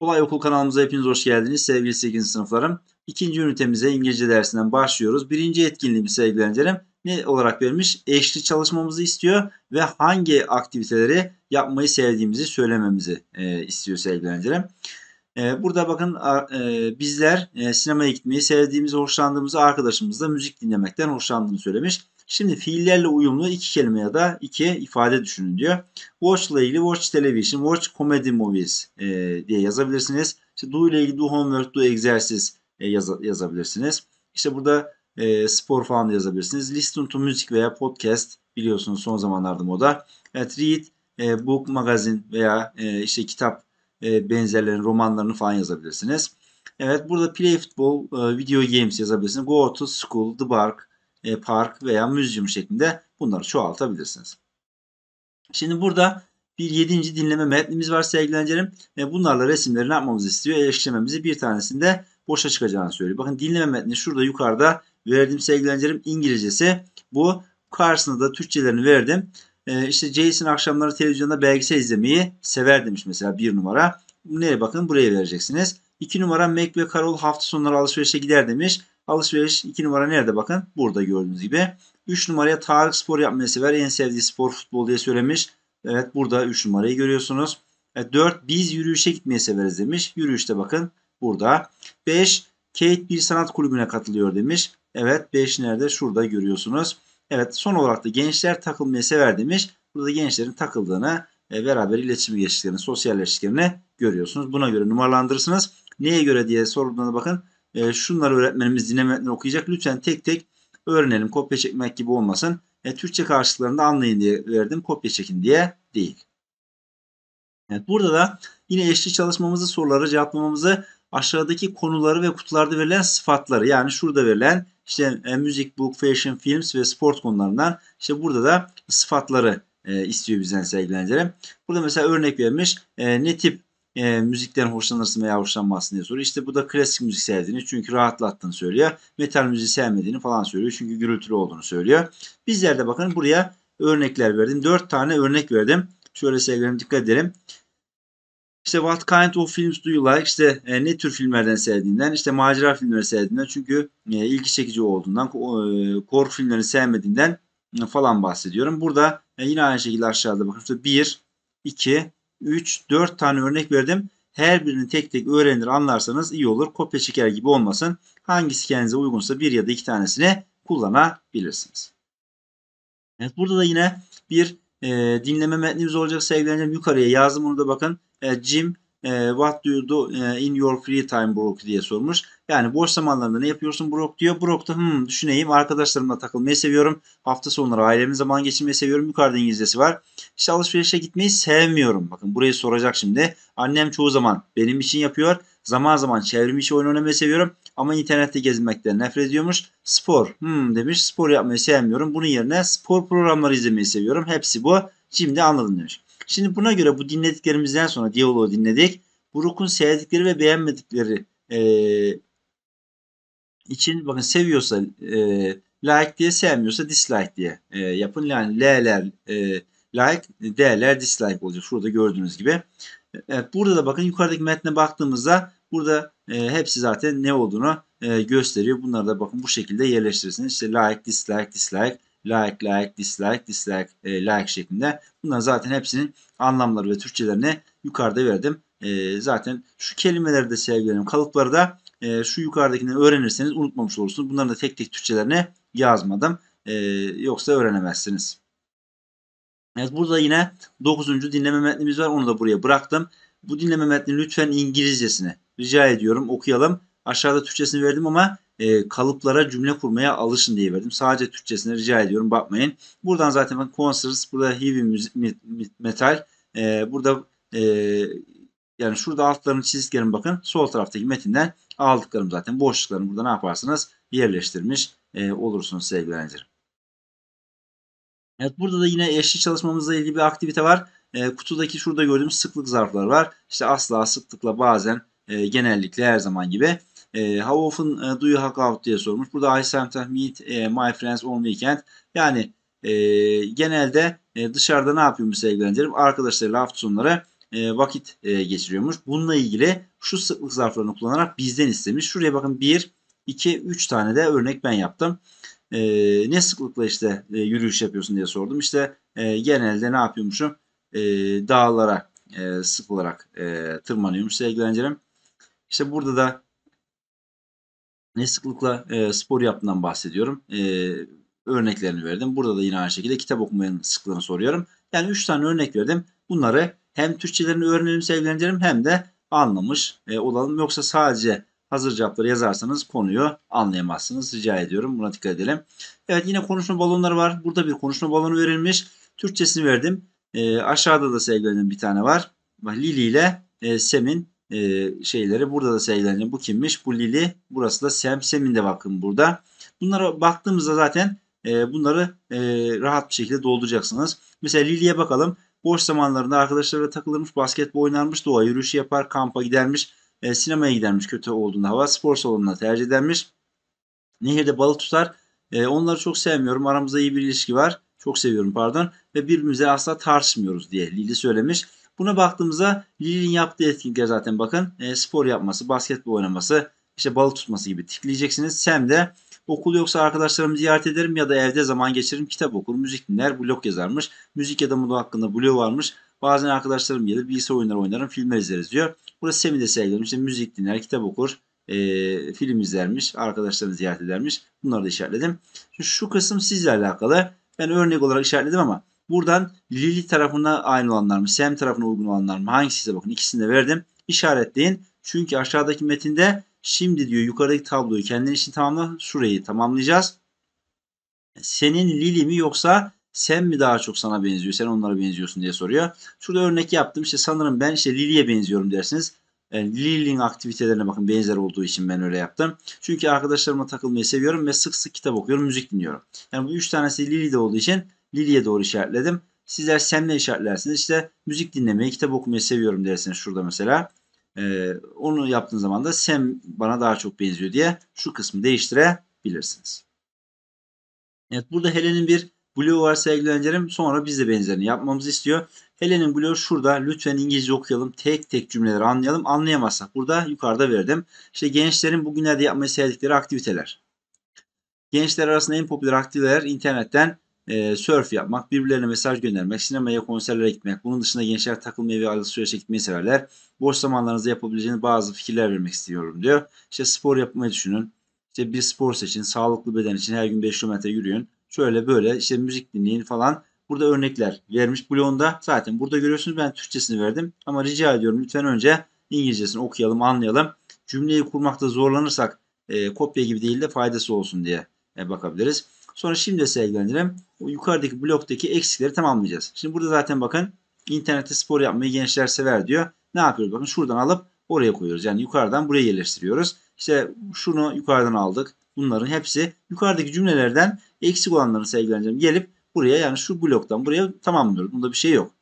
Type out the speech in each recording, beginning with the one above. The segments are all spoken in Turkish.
Kolay Okul kanalımıza hepiniz hoş geldiniz sevgili 8. sınıflarım. İkinci ünitemize İngilizce dersinden başlıyoruz. Birinci etkinliğimiz sevgili öğrencilerim ne olarak vermiş? Eşli çalışmamızı istiyor ve hangi aktiviteleri yapmayı sevdiğimizi söylememizi e, istiyor sevgili öğrencilerim. E, burada bakın a, e, bizler e, sinemaya gitmeyi sevdiğimizi, hoşlandığımızı, arkadaşımızla müzik dinlemekten hoşlandığını söylemiş. Şimdi fiillerle uyumlu iki kelime ya da iki ifade düşünün diyor. Watch ile ilgili watch television, watch comedy movies e, diye yazabilirsiniz. İşte do ile ilgili do homework, do egzersiz e, yaz, yazabilirsiniz. İşte burada e, spor falan da yazabilirsiniz. Listen to music veya podcast biliyorsunuz son zamanlarda moda. Evet read, e, book, magazine veya e, işte kitap e, benzerlerin romanlarını falan yazabilirsiniz. Evet burada play football, e, video games yazabilirsiniz. Go to school, the park, e, park veya müzyum şeklinde bunları çoğaltabilirsiniz. Şimdi burada bir yedinci dinleme metnimiz var sevgili Ve bunlarla resimleri ne yapmamızı istiyor? Eleştirmemizi bir tanesinde boşa çıkacağını söylüyor. Bakın dinleme metni şurada yukarıda verdim sevgili İngilizcesi. Bu karşısında da Türkçelerini verdim. Ee, işte Jason akşamları televizyonda belgesel izlemeyi sever demiş mesela bir numara. Nereye bakın? Buraya vereceksiniz. İki numara Mac ve Carol hafta sonları alışverişe gider demiş. Alışveriş 2 numara nerede bakın? Burada gördüğünüz gibi. 3 numaraya Tarık spor yapmayı sever. En sevdiği spor futbol diye söylemiş. Evet burada 3 numarayı görüyorsunuz. 4 e, biz yürüyüşe gitmeyi severiz demiş. Yürüyüşte bakın burada. 5 Kate bir sanat kulübüne katılıyor demiş. Evet 5 nerede? Şurada görüyorsunuz. Evet son olarak da gençler takılmayı sever demiş. Burada gençlerin takıldığını beraber iletişim geçtiklerini, sosyalleştiklerini görüyorsunuz. Buna göre numaralandırırsınız. Neye göre diye sorulduğuna bakın. E, şunları öğretmenimiz dinleme okuyacak. Lütfen tek tek öğrenelim. Kopya çekmek gibi olmasın. E, Türkçe karşılıklarını da anlayın diye verdim. Kopya çekin diye değil. Evet, burada da yine eşli çalışmamızı soruları cevaplamamızı aşağıdaki konuları ve kutularda verilen sıfatları yani şurada verilen işte e, müzik, book, fashion, films ve sport konularından işte burada da sıfatları e, istiyor bizden sevgilencilerim. Burada mesela örnek vermiş e, ne tip e, müzikten hoşlanırsın veya hoşlanmazsın diye soruyor. İşte bu da klasik müzik sevdiğini çünkü rahatlattığını söylüyor. Metal müziği sevmediğini falan söylüyor. Çünkü gürültülü olduğunu söylüyor. Bizler de bakın buraya örnekler verdim. Dört tane örnek verdim. Şöyle sevgilerim dikkat edelim. İşte what kind of films do you like? İşte e, ne tür filmlerden sevdiğinden, işte macera filmleri sevdiğinden çünkü e, ilgi çekici olduğundan, e, korku filmlerini sevmediğinden e, falan bahsediyorum. Burada e, yine aynı şekilde aşağıda bakın işte 1, 2, 3, 4 tane örnek verdim. Her birini tek tek öğrenir anlarsanız iyi olur. Kopya çeker gibi olmasın. Hangisi kendinize uygunsa bir ya da iki tanesini kullanabilirsiniz. Evet burada da yine bir e, dinleme metnimiz olacak sevgilerim. Yukarıya yazdım onu da bakın. E, Jim e, what do you do e, in your free time Brooke diye sormuş. Yani boş zamanlarında ne yapıyorsun Brooke diyor. Brooke da hmm, düşüneyim arkadaşlarımla takılmayı seviyorum. Hafta sonları ailemle zaman geçirmeyi seviyorum. Yukarıda İngilizcesi var. İşte alışverişe gitmeyi sevmiyorum. Bakın burayı soracak şimdi. Annem çoğu zaman benim için yapıyor. Zaman zaman çevrim içi oyun oynamayı seviyorum. Ama internette gezinmekten nefret ediyormuş. Spor. Hmm demiş. Spor yapmayı sevmiyorum. Bunun yerine spor programları izlemeyi seviyorum. Hepsi bu. Şimdi anladım demiş. Şimdi buna göre bu dinlediklerimizden sonra diyaloğu dinledik. burukun sevdikleri ve beğenmedikleri e, için bakın seviyorsa e, like diye sevmiyorsa dislike diye e, yapın. Yani L'ler e, like, D'ler dislike olacak. Şurada gördüğünüz gibi. Evet, burada da bakın yukarıdaki metne baktığımızda burada e, hepsi zaten ne olduğunu e, gösteriyor. Bunları da bakın bu şekilde yerleştirirsiniz. İşte like, dislike, dislike like, like, dislike, dislike, e, like şeklinde. Bunların zaten hepsinin anlamları ve Türkçelerini yukarıda verdim. E, zaten şu kelimeleri de sevgilerim kalıpları da e, şu yukarıdakini öğrenirseniz unutmamış olursunuz. Bunların da tek tek Türkçelerini yazmadım. E, yoksa öğrenemezsiniz. Evet burada yine 9. dinleme metnimiz var. Onu da buraya bıraktım. Bu dinleme metni lütfen İngilizcesini rica ediyorum okuyalım. Aşağıda Türkçesini verdim ama e, kalıplara cümle kurmaya alışın diye verdim. Sadece Türkçesine rica ediyorum bakmayın. Buradan zaten ben concerts, burada heavy metal, e, burada e, yani şurada altlarını çizdiklerim bakın sol taraftaki metinden aldıklarım zaten boşluklarını burada ne yaparsınız yerleştirmiş e, olursunuz sevgili öğrencilerim. Evet burada da yine eşli çalışmamızla ilgili bir aktivite var. E, kutudaki şurada gördüğümüz sıklık zarfları var. İşte asla sıklıkla bazen e, genellikle her zaman gibi. E, how often e, do you hang out diye sormuş. Burada I sometimes meet e, my friends on weekend. Yani e, genelde e, dışarıda ne yapıyormuş sevgili öğrencilerim? Arkadaşlarıyla hafta sonları e, vakit e, geçiriyormuş. Bununla ilgili şu sıklık zarflarını kullanarak bizden istemiş. Şuraya bakın 1, 2, 3 tane de örnek ben yaptım. E, ne sıklıkla işte e, yürüyüş yapıyorsun diye sordum. İşte e, genelde ne yapıyormuşum? E, dağlara e, sık olarak e, tırmanıyormuş sevgili İşte burada da ne sıklıkla e, spor yaptığından bahsediyorum. E, örneklerini verdim. Burada da yine aynı şekilde kitap okumanın sıklığını soruyorum. Yani 3 tane örnek verdim. Bunları hem Türkçelerini öğrenelim, sevgilendirelim hem de anlamış e, olalım. Yoksa sadece hazır cevapları yazarsanız konuyu anlayamazsınız. Rica ediyorum. Buna dikkat edelim. Evet yine konuşma balonları var. Burada bir konuşma balonu verilmiş. Türkçesini verdim. E, aşağıda da sevgilendirelim bir tane var. Lili ile e, Sem'in e, şeyleri. Burada da sergilenecek. Bu kimmiş? Bu Lili. Burası da Sam. Sam'in de bakın burada. Bunlara baktığımızda zaten e, bunları e, rahat bir şekilde dolduracaksınız. Mesela Lili'ye bakalım. Boş zamanlarında arkadaşlarıyla takılırmış, basketbol oynarmış, doğa yürüyüşü yapar, kampa gidermiş, e, sinemaya gidermiş kötü olduğunda hava, spor salonuna tercih edermiş. Nehirde balık tutar. E, onları çok sevmiyorum. Aramızda iyi bir ilişki var. Çok seviyorum pardon. Ve birbirimize asla tartışmıyoruz diye Lili söylemiş. Buna baktığımızda Lili'nin yaptığı etkinlikler zaten bakın. E, spor yapması, basketbol oynaması, işte balık tutması gibi tıklayacaksınız. Sam de okul yoksa arkadaşlarımı ziyaret ederim ya da evde zaman geçiririm, kitap okur, müzik dinler, blog yazarmış. Müzik ya da moda hakkında blog varmış. Bazen arkadaşlarım gelir bilgisayar oyunları oynarım, filmler izleriz diyor. Burada Sam'i de sevgilerim. İşte müzik dinler, kitap okur, e, film izlermiş, arkadaşlarını ziyaret edermiş. Bunları da işaretledim. Şu, şu kısım sizle alakalı. Ben örnek olarak işaretledim ama buradan Lili tarafına aynı olanlar mı? Sam tarafına uygun olanlar mı? Hangisi size bakın. ikisini de verdim. İşaretleyin. Çünkü aşağıdaki metinde şimdi diyor yukarıdaki tabloyu kendin için tamamla. Şurayı tamamlayacağız. Senin Lili mi yoksa sen mi daha çok sana benziyor? Sen onlara benziyorsun diye soruyor. Şurada örnek yaptım. İşte sanırım ben işte Lili'ye benziyorum dersiniz. E, Lil'in aktivitelerine bakın benzer olduğu için ben öyle yaptım. Çünkü arkadaşlarıma takılmayı seviyorum ve sık sık kitap okuyorum, müzik dinliyorum. Yani bu üç tanesi Lili'de olduğu için Lili'ye doğru işaretledim. Sizler senle işaretlersiniz. İşte müzik dinlemeyi, kitap okumayı seviyorum dersiniz şurada mesela. Ee, onu yaptığın zaman da sem bana daha çok benziyor diye şu kısmı değiştirebilirsiniz. Evet burada Helen'in bir Blue var sevgili öğrencilerim. Sonra biz de benzerini yapmamızı istiyor. Helen Blur şurada lütfen İngilizce okuyalım. Tek tek cümleleri anlayalım. Anlayamazsak burada yukarıda verdim. İşte gençlerin bugünlerde yapmayı sevdikleri aktiviteler. Gençler arasında en popüler aktiviteler internetten e, surf yapmak, birbirlerine mesaj göndermek, sinemaya, konserlere gitmek. Bunun dışında gençler takılmayı ve alışverişe gitmeyi severler. Boş zamanlarınızda yapabileceğiniz bazı fikirler vermek istiyorum diyor. İşte spor yapmayı düşünün. İşte bir spor seçin. Sağlıklı beden için her gün 5 kilometre yürüyün. Şöyle böyle işte müzik dinleyin falan. Burada örnekler vermiş bloğunda. Zaten burada görüyorsunuz ben Türkçesini verdim. Ama rica ediyorum lütfen önce İngilizcesini okuyalım, anlayalım. Cümleyi kurmakta zorlanırsak e, kopya gibi değil de faydası olsun diye e, bakabiliriz. Sonra şimdi sergilendirelim. yukarıdaki bloktaki eksikleri tamamlayacağız. Şimdi burada zaten bakın internette spor yapmayı gençler sever diyor. Ne yapıyoruz? Bakın şuradan alıp oraya koyuyoruz. Yani yukarıdan buraya yerleştiriyoruz. İşte şunu yukarıdan aldık. Bunların hepsi yukarıdaki cümlelerden eksik olanların sergileneceğim gelip Buraya yani şu bloktan buraya tamamlıyoruz. Bunda bir şey yok.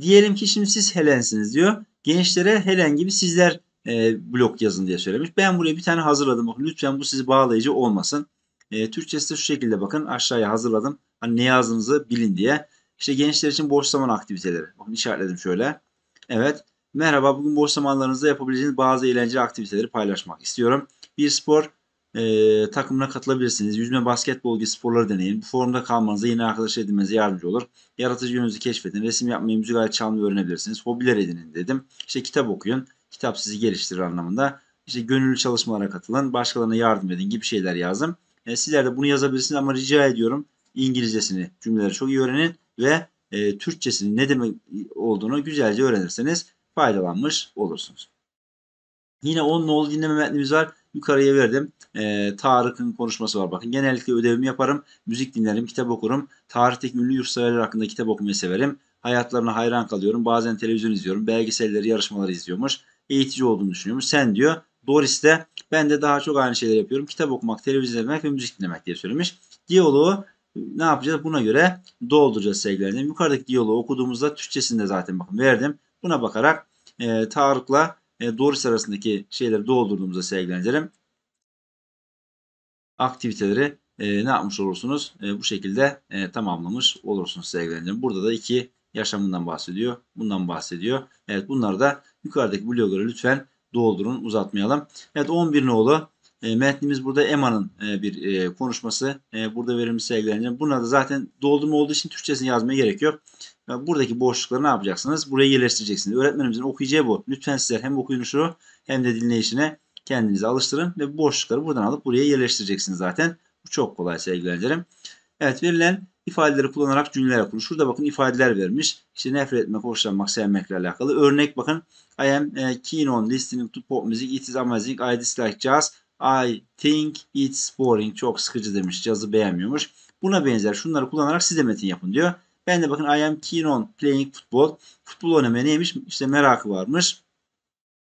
Diyelim ki şimdi siz Helen'siniz diyor. Gençlere Helen gibi sizler e, blok yazın diye söylemiş. Ben buraya bir tane hazırladım. lütfen bu sizi bağlayıcı olmasın. E, Türkçesi de şu şekilde bakın aşağıya hazırladım. Hani ne yazdığınızı bilin diye. İşte gençler için boş zaman aktiviteleri. Bakın işaretledim şöyle. Evet. Merhaba bugün boş zamanlarınızda yapabileceğiniz bazı eğlenceli aktiviteleri paylaşmak istiyorum. Bir spor, e, takımına katılabilirsiniz. Yüzme, basketbol gibi sporları deneyin. Bu forumda kalmanıza yeni arkadaş edinmenize yardımcı olur. Yaratıcı yönünüzü keşfedin. Resim yapmayı, müzik aleti çalmayı öğrenebilirsiniz. Hobiler edinin dedim. İşte kitap okuyun. Kitap sizi geliştirir anlamında. İşte gönüllü çalışmalara katılın. Başkalarına yardım edin gibi şeyler yazdım. E, sizler de bunu yazabilirsiniz ama rica ediyorum İngilizcesini, cümleleri çok iyi öğrenin ve e, Türkçesinin ne demek olduğunu güzelce öğrenirseniz faydalanmış olursunuz. Yine 10 nolu dinleme metnimiz var. Yukarıya verdim. E, Tarık'ın konuşması var. Bakın genellikle ödevimi yaparım. Müzik dinlerim, kitap okurum. Tarihteki ünlü yurtseverler hakkında kitap okumayı severim. Hayatlarına hayran kalıyorum. Bazen televizyon izliyorum. Belgeselleri, yarışmaları izliyormuş. Eğitici olduğunu düşünüyormuş. Sen diyor Doris de ben de daha çok aynı şeyler yapıyorum. Kitap okumak, televizyon izlemek ve müzik dinlemek diye söylemiş. Diyaloğu ne yapacağız? Buna göre dolduracağız sevgilerim. Yukarıdaki diyaloğu okuduğumuzda Türkçesinde zaten bakın verdim. Buna bakarak e, Tarık'la e, doğrusu arasındaki şeyleri doldurduğumuzda sevgili öğrencilerim aktiviteleri e, ne yapmış olursunuz? E, bu şekilde e, tamamlamış olursunuz sevgili öğrencilerim. Burada da iki yaşamından bahsediyor. Bundan bahsediyor. Evet bunları da yukarıdaki blogları lütfen doldurun uzatmayalım. Evet 11 nolu metnimiz burada Emma'nın bir konuşması. burada verilmiş sevgili öğrencilerim. Buna da zaten doldurma olduğu için Türkçesini yazmaya gerek yok buradaki boşlukları ne yapacaksınız? Buraya yerleştireceksiniz. Öğretmenimizin okuyacağı bu. Lütfen sizler hem okuyuşu hem de dinleyişine kendinizi alıştırın ve boşlukları buradan alıp buraya yerleştireceksiniz zaten. Bu çok kolay sevgili öğrencilerim. Evet verilen ifadeleri kullanarak cümleler kurun. Şurada bakın ifadeler vermiş. İşte nefret etmek, hoşlanmak, sevmekle alakalı. Örnek bakın. I am e, keen on listening to pop music. It is amazing. I dislike jazz. I think it's boring. Çok sıkıcı demiş. Cazı beğenmiyormuş. Buna benzer şunları kullanarak siz de metin yapın diyor. Ben de bakın I am keen on playing football. Futbol oynamaya neymiş? İşte merakı varmış.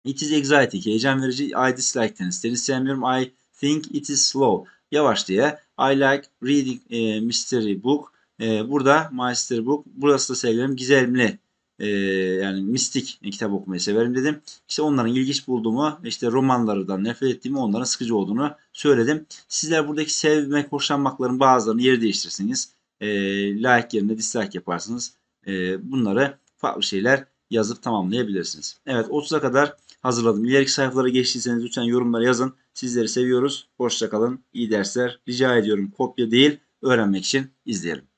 It is exciting. Heyecan verici. I dislike tenis. Tenis sevmiyorum. I think it is slow. Yavaş diye. I like reading e, mystery book. E, burada mystery book. Burası da sevgilerim gizemli. E, yani mistik kitap okumayı severim dedim. İşte onların ilginç bulduğumu, işte romanlardan nefret ettiğimi, onların sıkıcı olduğunu söyledim. Sizler buradaki sevmek, hoşlanmakların bazılarını yeri değiştirirsiniz e, like yerine dislike yaparsınız. E, bunları farklı şeyler yazıp tamamlayabilirsiniz. Evet 30'a kadar hazırladım. İleriki sayfalara geçtiyseniz lütfen yorumlara yazın. Sizleri seviyoruz. Hoşçakalın. İyi dersler. Rica ediyorum kopya değil öğrenmek için izleyelim.